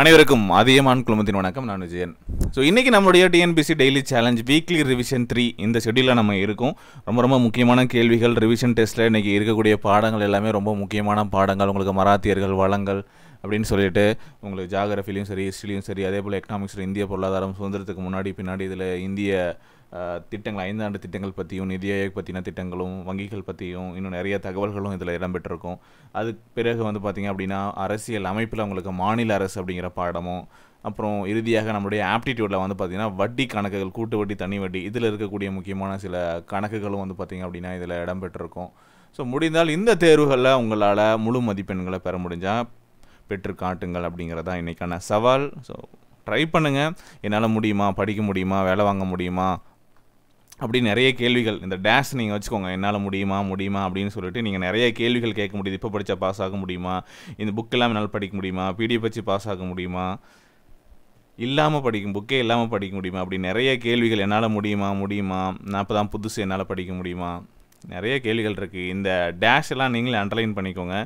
அனைவருக்கும் அதிகமான குழுமத்தின் வணக்கம் நான் விஜயன் ஸோ இன்றைக்கி நம்மளுடைய TNPSC daily challenge weekly revision three இந்த ஷெடியூலில் நம்ம இருக்கும் ரொம்ப ரொம்ப முக்கியமான கேள்விகள் ரிவிஷன் டெஸ்ட்டில் இன்றைக்கி இருக்கக்கூடிய பாடங்கள் எல்லாமே ரொம்ப முக்கியமான பாடங்கள் உங்களுக்கு மராத்தியர்கள் வளங்கள் அப்படின்னு சொல்லிட்டு உங்களுக்கு ஜாகிரஃபிலையும் சரி ஹிஸ்ட்ரிலையும் சரி அதே போல் எக்கனாமிக்ஸில் இந்திய பொருளாதாரம் சுதந்திரத்துக்கு முன்னாடி பின்னாடி இதில் இந்திய திட்டங்கள் ஐந்தாண்டு திட்டங்கள் பற்றியும் நிதி ஆயோக் பற்றின திட்டங்களும் வங்கிகள் பற்றியும் இன்னும் நிறைய தகவல்களும் இதில் இடம்பெற்றிருக்கும் அதுக்கு பிறகு வந்து பார்த்திங்க அப்படின்னா அரசியல் அமைப்பில் உங்களுக்கு மாநில அரசு அப்படிங்கிற பாடமும் அப்புறம் இறுதியாக நம்முடைய ஆப்டிடியூடில் வந்து பார்த்திங்கன்னா வட்டி கணக்குகள் கூட்டு வட்டி தனி வட்டி இதில் இருக்கக்கூடிய முக்கியமான சில கணக்குகளும் வந்து பார்த்திங்க அப்படின்னா இதில் இடம்பெற்றிருக்கும் ஸோ முடிந்தால் இந்த தேர்வுகளில் உங்களால் முழு மதிப்பெண்களை பெற முடிஞ்சால் பெற்று காட்டுங்கள் அப்படிங்கிறதா இன்றைக்கான சவால் ஸோ ட்ரை பண்ணுங்கள் என்னால் முடியுமா படிக்க முடியுமா வேலை வாங்க முடியுமா அப்படி நிறைய கேள்விகள் இந்த டேஷ் நீங்கள் வச்சுக்கோங்க என்னால் முடியுமா முடியுமா அப்படின்னு சொல்லிட்டு நீங்கள் நிறைய கேள்விகள் கேட்க முடியுது இப்போ படித்தா பாஸ் ஆக முடியுமா இந்த புக்கெல்லாம் என்னால் படிக்க முடியுமா பிடிஎஃப் வச்சு பாஸ் ஆக முடியுமா இல்லாமல் படிக்கும் புக்கே இல்லாமல் படிக்க முடியுமா அப்படி நிறைய கேள்விகள் என்னால் முடியுமா முடியுமா நான் இப்போ தான் புதுசு என்னால் படிக்க முடியுமா நிறைய கேள்விகள் இருக்குது இந்த டேஷ் எல்லாம் நீங்களே அண்டர்லைன் பண்ணிக்கோங்க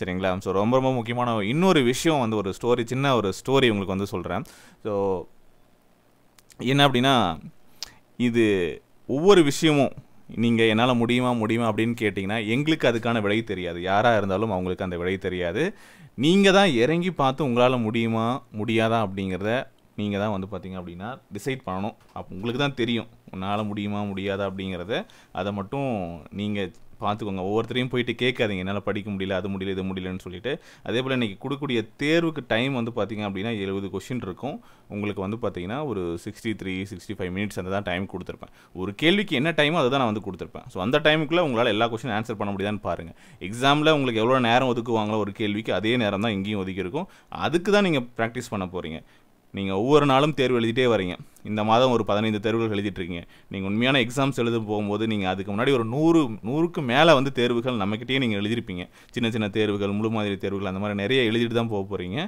சரிங்களா ஸோ ரொம்ப ரொம்ப முக்கியமான இன்னொரு விஷயம் வந்து ஒரு ஸ்டோரி சின்ன ஒரு ஸ்டோரி உங்களுக்கு வந்து சொல்கிறேன் ஸோ என்ன அப்படின்னா இது ஒவ்வொரு விஷயமும் நீங்கள் என்னால் முடியுமா முடியுமா அப்படின்னு கேட்டிங்கன்னா எங்களுக்கு அதுக்கான விலை தெரியாது யாராக இருந்தாலும் அவங்களுக்கு அந்த விலை தெரியாது நீங்கள் தான் இறங்கி பார்த்து உங்களால் முடியுமா முடியாதா அப்படிங்கிறத நீங்கள் தான் வந்து பார்த்தீங்க அப்படின்னா டிசைட் பண்ணணும் அப்போ உங்களுக்கு தான் தெரியும் உன்னால் முடியுமா முடியாதா அப்படிங்கிறத அதை மட்டும் நீங்கள் பார்த்துக்கோங்க ஒவ்வொருத்தரையும் போயிட்டு கேட்காதீங்க என்னால் படிக்க முடியல அது முடியல இது முடியலன்னு சொல்லிட்டு அதே போல் இன்றைக்கி கொடுக்கக்கூடிய தேர்வுக்கு டைம் வந்து பார்த்திங்க அப்படின்னா எழுபது கொஷின் இருக்கும் உங்களுக்கு வந்து பார்த்தீங்கன்னா ஒரு sixty three sixty five minutes அந்த தான் டைம் கொடுத்துருப்பேன் ஒரு கேள்விக்கு என்ன டைமோ அதை தான் நான் வந்து கொடுத்துருப்பேன் ஸோ அந்த டைமுக்குள்ளே உங்களால் எல்லா கொஷின் ஆன்சர் பண்ண முடியுதான்னு பாருங்கள் எக்ஸாமில் உங்களுக்கு எவ்வளோ நேரம் ஒதுக்குவாங்களோ ஒரு கேள்விக்கு அதே நேரம் தான் இங்கேயும் ஒதுக்கியிருக்கும் அதுக்கு தான் நீங்கள் ப்ராக்டிஸ் பண்ண போகிறீங்க நீங்கள் ஒவ்வொரு நாளும் தேர்வு எழுதிட்டே வரீங்க இந்த மாதம் ஒரு பதினைந்து தேர்வுகள் எழுதிட்டுருக்கீங்க நீங்கள் உண்மையான எக்ஸாம்ஸ் எழுத போகும்போது நீங்கள் அதுக்கு முன்னாடி ஒரு நூறு நூறுக்கு மேலே வந்து தேர்வுகள் நம்மக்கிட்டே நீங்கள் எழுதியிருப்பீங்க சின்ன சின்ன தேர்வுகள் முழு மாதிரி தேர்வுகள் அந்த மாதிரி நிறைய எழுதிட்டு தான் போக போகிறீங்க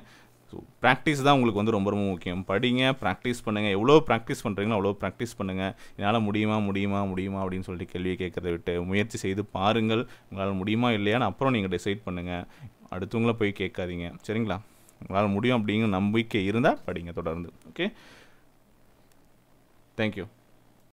ஸோ ப்ராக்டிஸ் தான் உங்களுக்கு வந்து ரொம்ப ரொம்ப முக்கியம் படிங்க ப்ராக்டிஸ் பண்ணுங்கள் எவ்வளோ ப்ராக்டிஸ் பண்ணுறீங்களோ அவ்வளோ ப்ராக்டிஸ் பண்ணுங்கள் என்னால் முடியுமா முடியுமா முடியுமா அப்படின்னு சொல்லிட்டு கேள்வியை கேட்குறத விட்டு முயற்சி செய்து பாருங்கள் உங்களால் முடியுமா இல்லையான்னு அப்புறம் நீங்கள் டிசைட் பண்ணுங்கள் அடுத்தவங்கள போய் கேட்காதீங்க சரிங்களா உங்களால் முடியும் அப்படிங்கிற நம்பிக்கை இருந்தால் படிங்க தொடர்ந்து ஓகே தேங்க்யூ